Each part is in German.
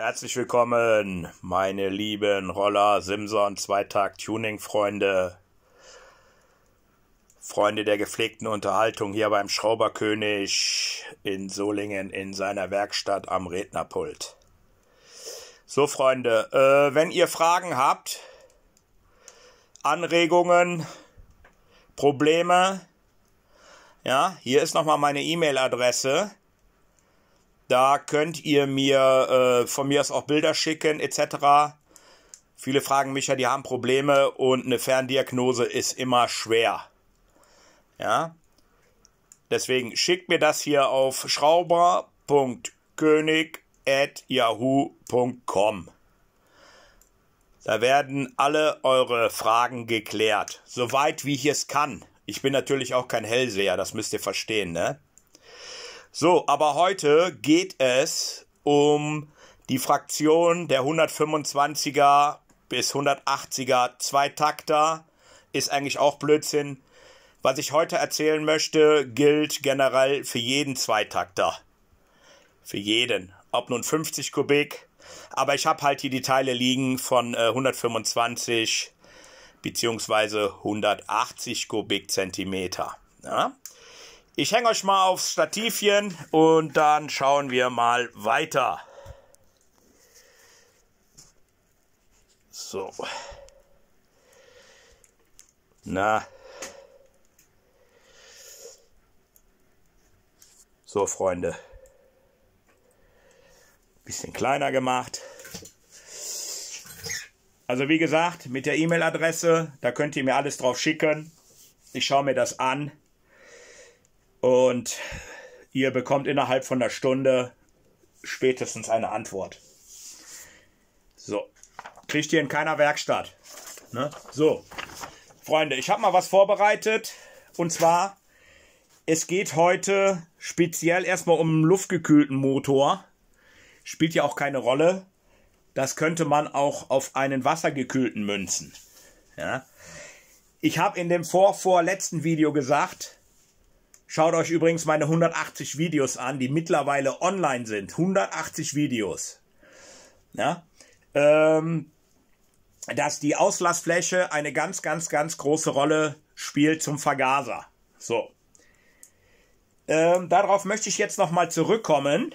Herzlich willkommen, meine lieben Roller, Simson, Zweitag, Tuning-Freunde, Freunde der gepflegten Unterhaltung hier beim Schrauberkönig in Solingen in seiner Werkstatt am Rednerpult. So, Freunde, äh, wenn ihr Fragen habt, Anregungen, Probleme, ja, hier ist nochmal meine E-Mail-Adresse da könnt ihr mir äh, von mir aus auch Bilder schicken etc. Viele fragen mich ja, die haben Probleme und eine Ferndiagnose ist immer schwer. Ja. Deswegen schickt mir das hier auf schrauber.könig.yahoo.com. Da werden alle eure Fragen geklärt, soweit wie ich es kann. Ich bin natürlich auch kein Hellseher, das müsst ihr verstehen, ne? So, aber heute geht es um die Fraktion der 125er bis 180er Zweitakter. Ist eigentlich auch Blödsinn. Was ich heute erzählen möchte, gilt generell für jeden Zweitakter. Für jeden. Ob nun 50 Kubik. Aber ich habe halt hier die Teile liegen von 125 bzw. 180 Kubikzentimeter. Ja? Ich hänge euch mal aufs Stativchen und dann schauen wir mal weiter. So. Na. So, Freunde. Bisschen kleiner gemacht. Also wie gesagt, mit der E-Mail-Adresse, da könnt ihr mir alles drauf schicken. Ich schaue mir das an. Und ihr bekommt innerhalb von einer Stunde spätestens eine Antwort. So, kriegt ihr in keiner Werkstatt. Ne? So, Freunde, ich habe mal was vorbereitet. Und zwar, es geht heute speziell erstmal um einen luftgekühlten Motor. Spielt ja auch keine Rolle. Das könnte man auch auf einen wassergekühlten münzen. Ja? Ich habe in dem vorvorletzten Video gesagt, Schaut euch übrigens meine 180 Videos an, die mittlerweile online sind. 180 Videos. Ja? Ähm, dass die Auslassfläche eine ganz, ganz, ganz große Rolle spielt zum Vergaser. So. Ähm, darauf möchte ich jetzt nochmal zurückkommen.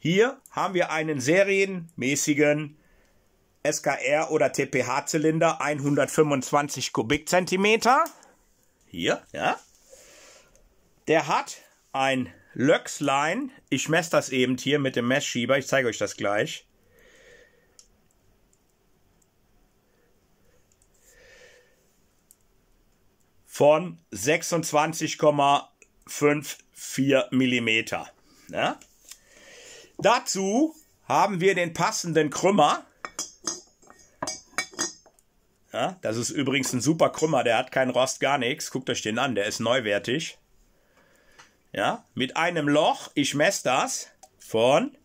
Hier haben wir einen serienmäßigen SKR oder TPH-Zylinder 125 Kubikzentimeter. Hier, ja. Der hat ein Löchslein. Ich messe das eben hier mit dem Messschieber. Ich zeige euch das gleich. Von 26,54 mm. Ja? Dazu haben wir den passenden Krümmer. Ja, das ist übrigens ein super Krümmer, der hat keinen Rost, gar nichts. Guckt euch den an, der ist neuwertig ja, mit einem Loch, ich messe das von,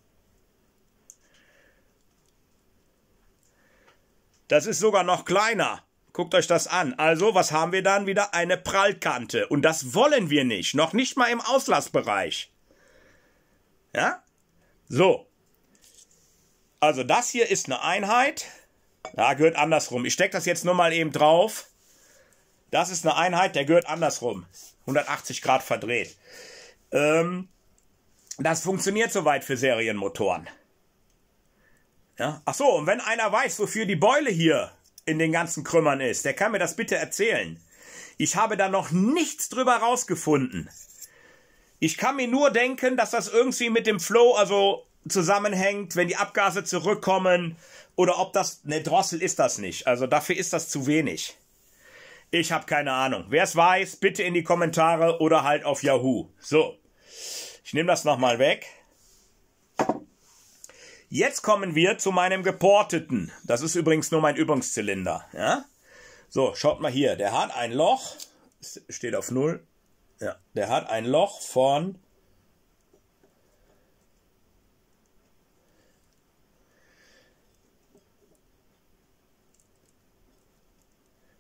das ist sogar noch kleiner. Guckt euch das an. Also, was haben wir dann wieder? Eine Prallkante. Und das wollen wir nicht. Noch nicht mal im Auslassbereich. Ja? So. Also, das hier ist eine Einheit. Da gehört andersrum. Ich stecke das jetzt nur mal eben drauf. Das ist eine Einheit, der gehört andersrum. 180 Grad verdreht. Ähm, das funktioniert soweit für Serienmotoren. Ja? Ach so, und wenn einer weiß, wofür die Beule hier in den ganzen Krümmern ist, der kann mir das bitte erzählen. Ich habe da noch nichts drüber rausgefunden. Ich kann mir nur denken, dass das irgendwie mit dem Flow, also zusammenhängt, wenn die Abgase zurückkommen oder ob das eine Drossel ist das nicht. Also dafür ist das zu wenig. Ich habe keine Ahnung. Wer es weiß, bitte in die Kommentare oder halt auf Yahoo. So. Ich nehme das nochmal weg. Jetzt kommen wir zu meinem geporteten. Das ist übrigens nur mein Übungszylinder. Ja? So, schaut mal hier. Der hat ein Loch, steht auf 0. Ja, der hat ein Loch von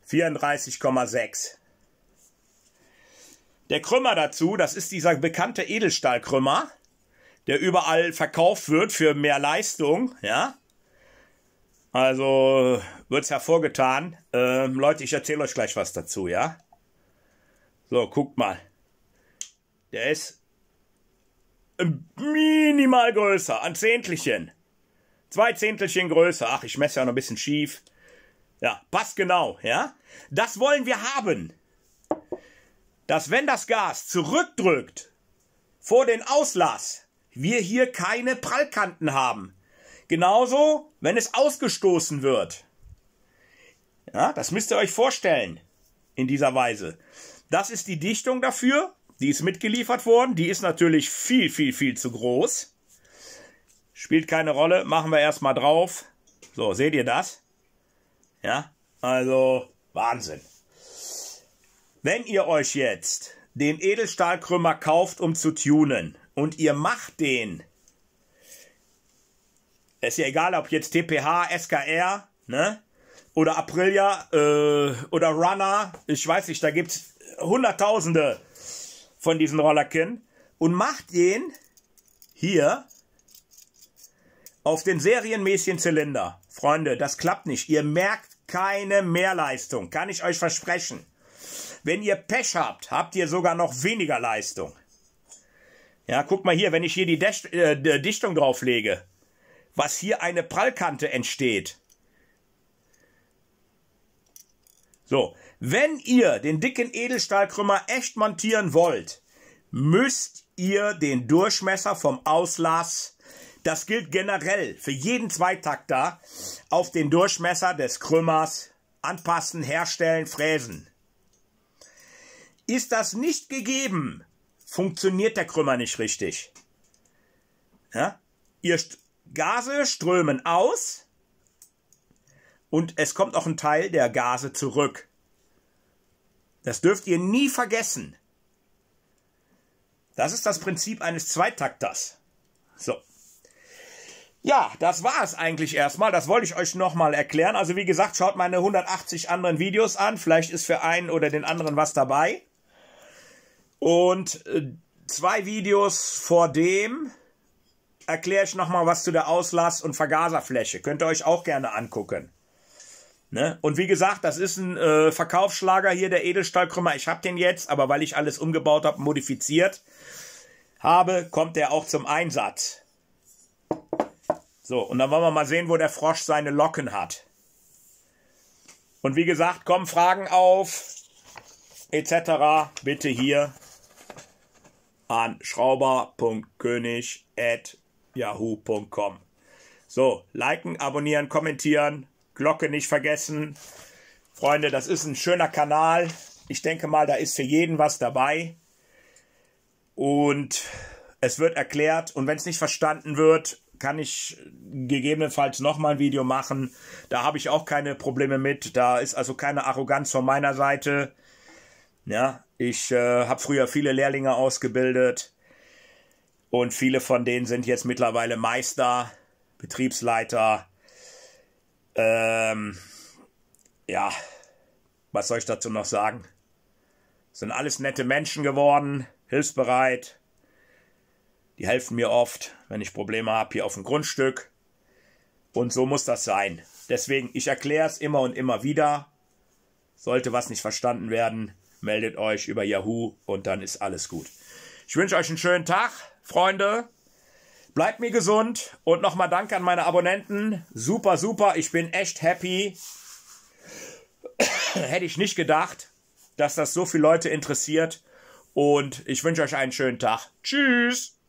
vierunddreißig der Krümmer dazu, das ist dieser bekannte Edelstahlkrümmer, der überall verkauft wird für mehr Leistung, ja. Also wird es hervorgetan. Ähm, Leute, ich erzähle euch gleich was dazu, ja. So, guckt mal. Der ist minimal größer, ein Zehntelchen. Zwei Zehntelchen größer. Ach, ich messe ja noch ein bisschen schief. Ja, passt genau, ja. Das wollen wir haben dass wenn das Gas zurückdrückt vor den Auslass, wir hier keine Prallkanten haben. Genauso, wenn es ausgestoßen wird. Ja, das müsst ihr euch vorstellen in dieser Weise. Das ist die Dichtung dafür, die ist mitgeliefert worden, die ist natürlich viel, viel, viel zu groß. Spielt keine Rolle, machen wir erstmal drauf. So, seht ihr das? Ja, also Wahnsinn. Wenn ihr euch jetzt den Edelstahlkrümmer kauft, um zu tunen, und ihr macht den, ist ja egal, ob jetzt TPH, SKR, ne? Oder Aprilia, äh, oder Runner, ich weiß nicht, da gibt es hunderttausende von diesen Rollerkin. Und macht den hier auf den serienmäßigen Zylinder. Freunde, das klappt nicht. Ihr merkt keine Mehrleistung, kann ich euch versprechen. Wenn ihr Pech habt, habt ihr sogar noch weniger Leistung. Ja, guck mal hier, wenn ich hier die Dest äh, Dichtung drauflege, was hier eine Prallkante entsteht. So, wenn ihr den dicken Edelstahlkrümmer echt montieren wollt, müsst ihr den Durchmesser vom Auslass, das gilt generell für jeden Zweitakter, auf den Durchmesser des Krümmers anpassen, herstellen, fräsen. Ist das nicht gegeben, funktioniert der Krümmer nicht richtig. Ja? Ihr St Gase strömen aus und es kommt auch ein Teil der Gase zurück. Das dürft ihr nie vergessen. Das ist das Prinzip eines Zweitakters. So. Ja, das war es eigentlich erstmal. Das wollte ich euch nochmal erklären. Also wie gesagt, schaut meine 180 anderen Videos an. Vielleicht ist für einen oder den anderen was dabei. Und äh, zwei Videos vor dem erkläre ich nochmal was zu der Auslass- und Vergaserfläche. Könnt ihr euch auch gerne angucken. Ne? Und wie gesagt, das ist ein äh, Verkaufsschlager hier, der Edelstahlkrümmer. Ich habe den jetzt, aber weil ich alles umgebaut habe, modifiziert habe, kommt der auch zum Einsatz. So, und dann wollen wir mal sehen, wo der Frosch seine Locken hat. Und wie gesagt, kommen Fragen auf, etc. Bitte hier an schrauber.könig.yahoo.com. So, liken, abonnieren, kommentieren, Glocke nicht vergessen. Freunde, das ist ein schöner Kanal. Ich denke mal, da ist für jeden was dabei. Und es wird erklärt. Und wenn es nicht verstanden wird, kann ich gegebenenfalls nochmal ein Video machen. Da habe ich auch keine Probleme mit. Da ist also keine Arroganz von meiner Seite. Ja, ich äh, habe früher viele Lehrlinge ausgebildet und viele von denen sind jetzt mittlerweile Meister, Betriebsleiter. Ähm, ja, was soll ich dazu noch sagen? Sind alles nette Menschen geworden, hilfsbereit. Die helfen mir oft, wenn ich Probleme habe hier auf dem Grundstück. Und so muss das sein. Deswegen, ich erkläre es immer und immer wieder. Sollte was nicht verstanden werden, meldet euch über Yahoo und dann ist alles gut. Ich wünsche euch einen schönen Tag, Freunde. Bleibt mir gesund und nochmal Dank an meine Abonnenten. Super, super. Ich bin echt happy. Hätte ich nicht gedacht, dass das so viele Leute interessiert. Und ich wünsche euch einen schönen Tag. Tschüss.